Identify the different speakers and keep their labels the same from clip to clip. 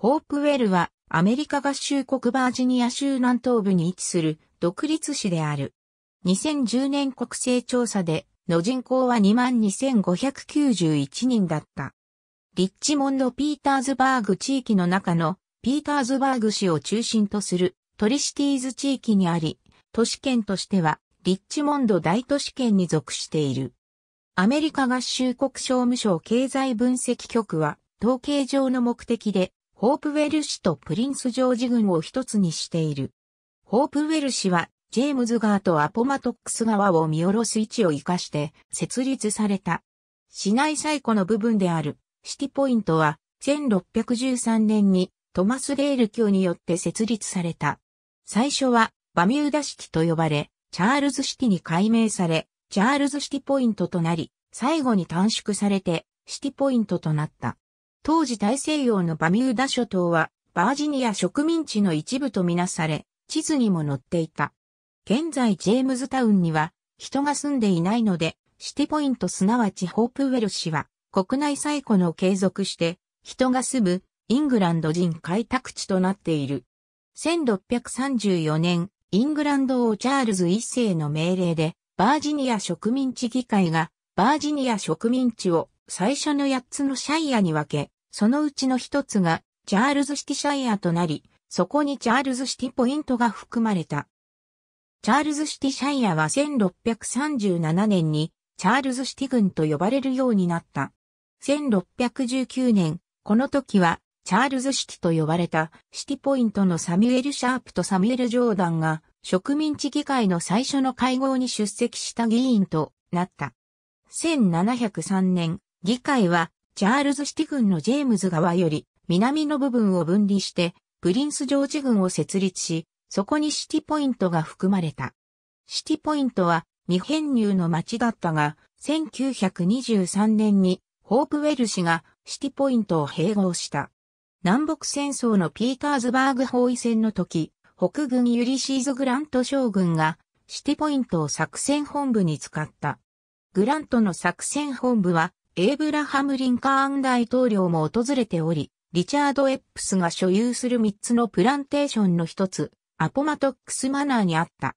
Speaker 1: ホープウェルはアメリカ合衆国バージニア州南東部に位置する独立市である。2010年国勢調査での人口は22,591人だった。リッチモンド・ピーターズバーグ地域の中のピーターズバーグ市を中心とするトリシティーズ地域にあり、都市圏としてはリッチモンド大都市圏に属している。アメリカ合衆国商務省経済分析局は統計上の目的でホープウェル市とプリンスジョージ軍を一つにしている。ホープウェル市は、ジェームズ川とアポマトックス川を見下ろす位置を活かして設立された。市内最古の部分であるシティポイントは1613年にトマス・デール卿によって設立された。最初はバミューダシティと呼ばれ、チャールズシティに改名され、チャールズシティポイントとなり、最後に短縮されてシティポイントとなった。当時大西洋のバミューダ諸島は、バージニア植民地の一部とみなされ、地図にも載っていた。現在ジェームズタウンには、人が住んでいないので、シティポイントすなわちホープウェル市は、国内最古の継続して、人が住む、イングランド人開拓地となっている。1634年、イングランド王チャールズ一世の命令で、バージニア植民地議会が、バージニア植民地を最初の8つのシャイアに分け、そのうちの1つがチャールズシティシャイアとなり、そこにチャールズシティポイントが含まれた。チャールズシティシャイアは1637年にチャールズシティ軍と呼ばれるようになった。1619年、この時はチャールズシティと呼ばれたシティポイントのサミュエル・シャープとサミュエル・ジョーダンが植民地議会の最初の会合に出席した議員となった。1703年、議会は、チャールズシティ軍のジェームズ側より南の部分を分離して、プリンスジョージ軍を設立し、そこにシティポイントが含まれた。シティポイントは未編入の町だったが、1923年にホープウェル氏がシティポイントを併合した。南北戦争のピーターズバーグ包囲戦の時、北軍ユリシーズ・グラント将軍がシティポイントを作戦本部に使った。グラントの作戦本部はエイブラハム・リンカーン大統領も訪れており、リチャード・エップスが所有する3つのプランテーションの1つ、アポマトックス・マナーにあった。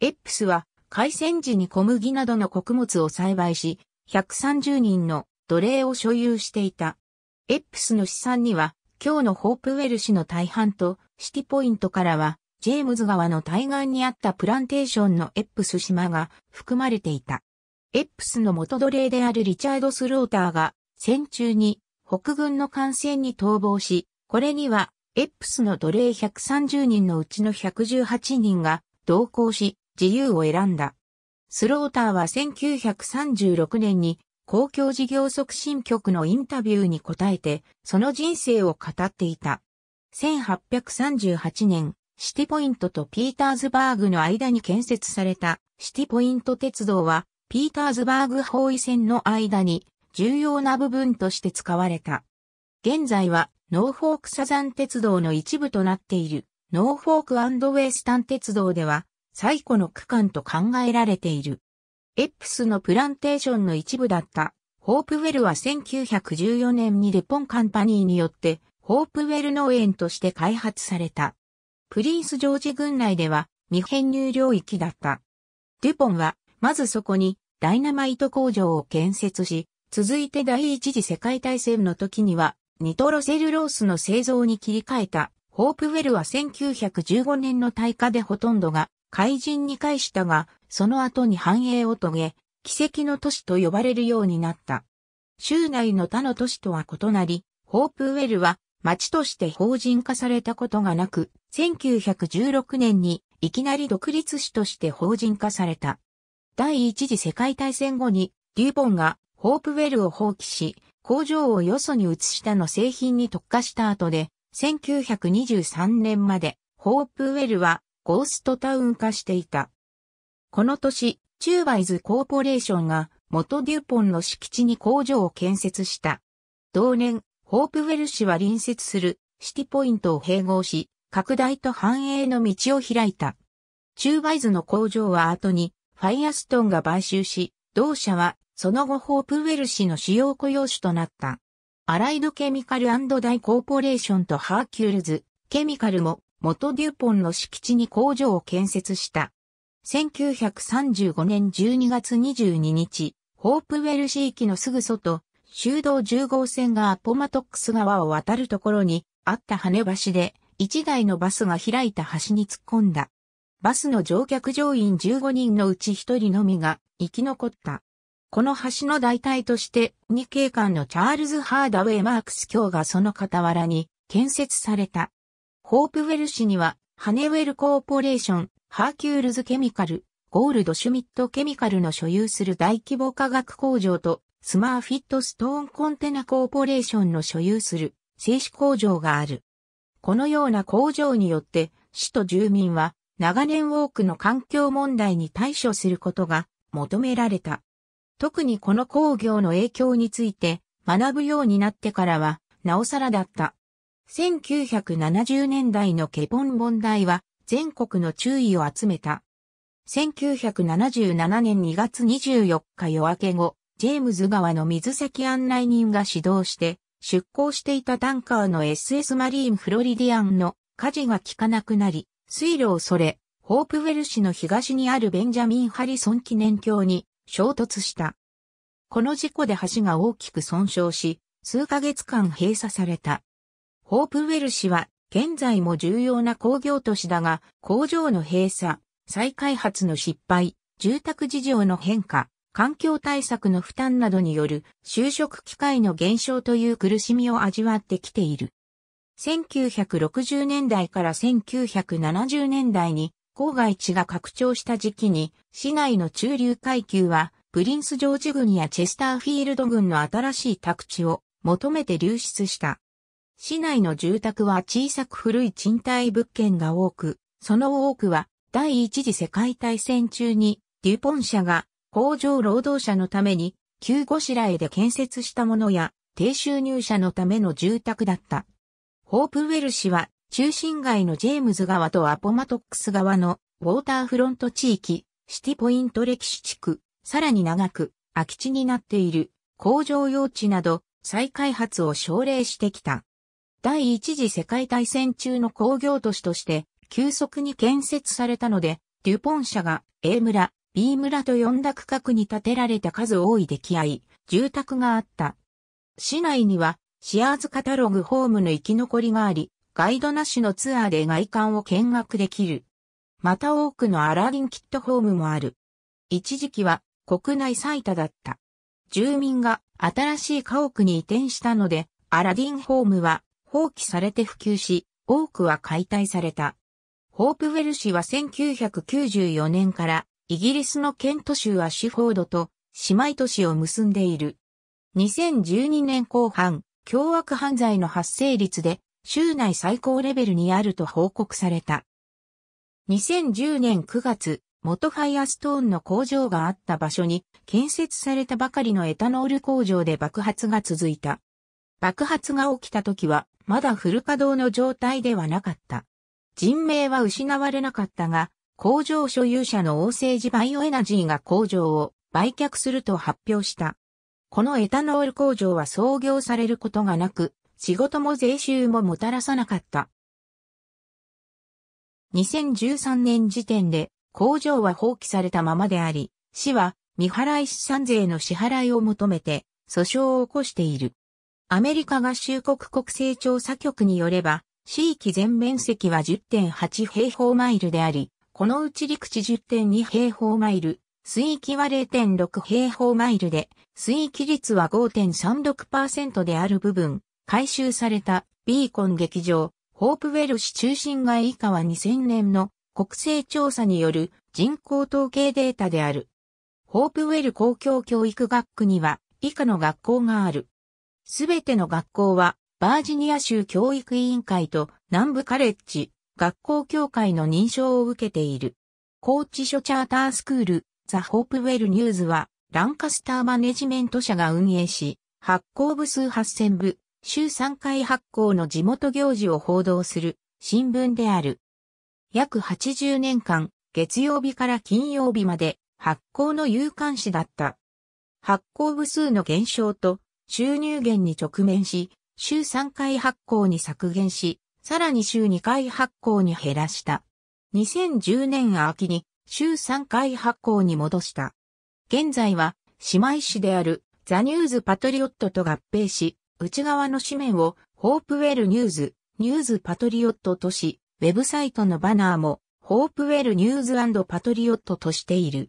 Speaker 1: エップスは、開戦時に小麦などの穀物を栽培し、130人の奴隷を所有していた。エップスの資産には、今日のホープウェル市の大半と、シティポイントからは、ジェームズ川の対岸にあったプランテーションのエップス島が含まれていた。エップスの元奴隷であるリチャード・スローターが戦中に北軍の艦船に逃亡し、これにはエップスの奴隷130人のうちの118人が同行し自由を選んだ。スローターは1936年に公共事業促進局のインタビューに答えて、その人生を語っていた。1838年、シティポイントとピーターズバーグの間に建設されたシティポイント鉄道はピーターズバーグ包囲線の間に重要な部分として使われた。現在はノーフォークサザン鉄道の一部となっているノーフォークウェイスタン鉄道では最古の区間と考えられている。エップスのプランテーションの一部だったホープウェルは1914年にデポンカンパニーによってホープウェル農園として開発された。プリンスジョージ郡内では未編入領域だった。デュポンはまずそこにダイナマイト工場を建設し、続いて第一次世界大戦の時には、ニトロセルロースの製造に切り替えた、ホープウェルは1915年の大火でほとんどが、海人に返したが、その後に繁栄を遂げ、奇跡の都市と呼ばれるようになった。州内の他の都市とは異なり、ホープウェルは町として法人化されたことがなく、1916年にいきなり独立市として法人化された。第一次世界大戦後に、デューポンがホープウェルを放棄し、工場をよそに移したの製品に特化した後で、1923年までホープウェルはゴーストタウン化していた。この年、チューバイズコーポレーションが元デューポンの敷地に工場を建設した。同年、ホープウェル市は隣接するシティポイントを併合し、拡大と繁栄の道を開いた。チューバイズの工場は後にファイアストンが買収し、同社はその後ホープウェル氏の主要雇用主となった。アライドケミカルダイコーポレーションとハーキュールズ、ケミカルも元デュポンの敷地に工場を建設した。1935年12月22日、ホープウェル市域のすぐ外、修道10号線がアポマトックス川を渡るところにあった跳ね橋で、1台のバスが開いた橋に突っ込んだ。バスの乗客乗員15人のうち1人のみが生き残った。この橋の代替として、2警官のチャールズ・ハーダウェイ・マークス卿がその傍らに建設された。ホープウェル市には、ハネウェルコーポレーション、ハーキュールズ・ケミカル、ゴールド・シュミット・ケミカルの所有する大規模化学工場と、スマーフィット・ストーン・コンテナ・コーポレーションの所有する製紙工場がある。このような工場によって、市と住民は長年多くの環境問題に対処することが求められた。特にこの工業の影響について学ぶようになってからは、なおさらだった。1970年代のケポン問題は全国の注意を集めた。1977年2月24日夜明け後、ジェームズ川の水先案内人が指導して出港していたタンカーの SS マリーンフロリディアンの火事が効かなくなり、水路をそれ、ホープウェル市の東にあるベンジャミン・ハリソン記念橋に衝突した。この事故で橋が大きく損傷し、数ヶ月間閉鎖された。ホープウェル市は現在も重要な工業都市だが、工場の閉鎖、再開発の失敗、住宅事情の変化、環境対策の負担などによる就職機会の減少という苦しみを味わってきている。1960年代から1970年代に郊外地が拡張した時期に市内の中流階級はプリンス・ジョージ郡やチェスターフィールド軍の新しい宅地を求めて流出した。市内の住宅は小さく古い賃貸物件が多く、その多くは第一次世界大戦中にデュポン社が工場労働者のために旧ごしらえで建設したものや低収入者のための住宅だった。ホープウェル市は中心街のジェームズ川とアポマトックス川のウォーターフロント地域、シティポイント歴史地区、さらに長く空き地になっている工場用地など再開発を奨励してきた。第一次世界大戦中の工業都市として急速に建設されたので、デュポン社が A 村、B 村と呼んだ区画に建てられた数多い出来合い、住宅があった。市内にはシアーズカタログホームの生き残りがあり、ガイドなしのツアーで外観を見学できる。また多くのアラディンキットホームもある。一時期は国内最多だった。住民が新しい家屋に移転したので、アラディンホームは放棄されて普及し、多くは解体された。ホープウェル市は1994年からイギリスのケント州アシュフォードと姉妹都市を結んでいる。2012年後半、凶悪犯罪の発生率で州内最高レベルにあると報告された。2010年9月、元ファイアストーンの工場があった場所に建設されたばかりのエタノール工場で爆発が続いた。爆発が起きた時はまだフル稼働の状態ではなかった。人命は失われなかったが、工場所有者の王政寺バイオエナジーが工場を売却すると発表した。このエタノール工場は創業されることがなく、仕事も税収ももたらさなかった。2013年時点で工場は放棄されたままであり、市は未払い資産税の支払いを求めて訴訟を起こしている。アメリカ合衆国国勢調査局によれば、市域全面積は10.8平方マイルであり、このうち陸地10.2平方マイル、水域は0.6平方マイルで、水域率は5.36%である部分、回収されたビーコン劇場、ホープウェル市中心街以下は2000年の国勢調査による人口統計データである。ホープウェル公共教育学区には以下の学校がある。すべての学校はバージニア州教育委員会と南部カレッジ学校協会の認証を受けている。高知所チャータースクール、ザ・ホープウェル・ニューズは、ランカスターマネジメント社が運営し、発行部数8000部、週3回発行の地元行事を報道する新聞である。約80年間、月曜日から金曜日まで発行の有刊誌だった。発行部数の減少と収入減に直面し、週3回発行に削減し、さらに週2回発行に減らした。2010年秋に週3回発行に戻した。現在は姉妹市であるザニューズパトリオットと合併し、内側の紙面をホープウェルニューズ、ニューズパトリオットとし、ウェブサイトのバナーもホープウェルニューズパトリオットとしている。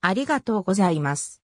Speaker 1: ありがとうございます。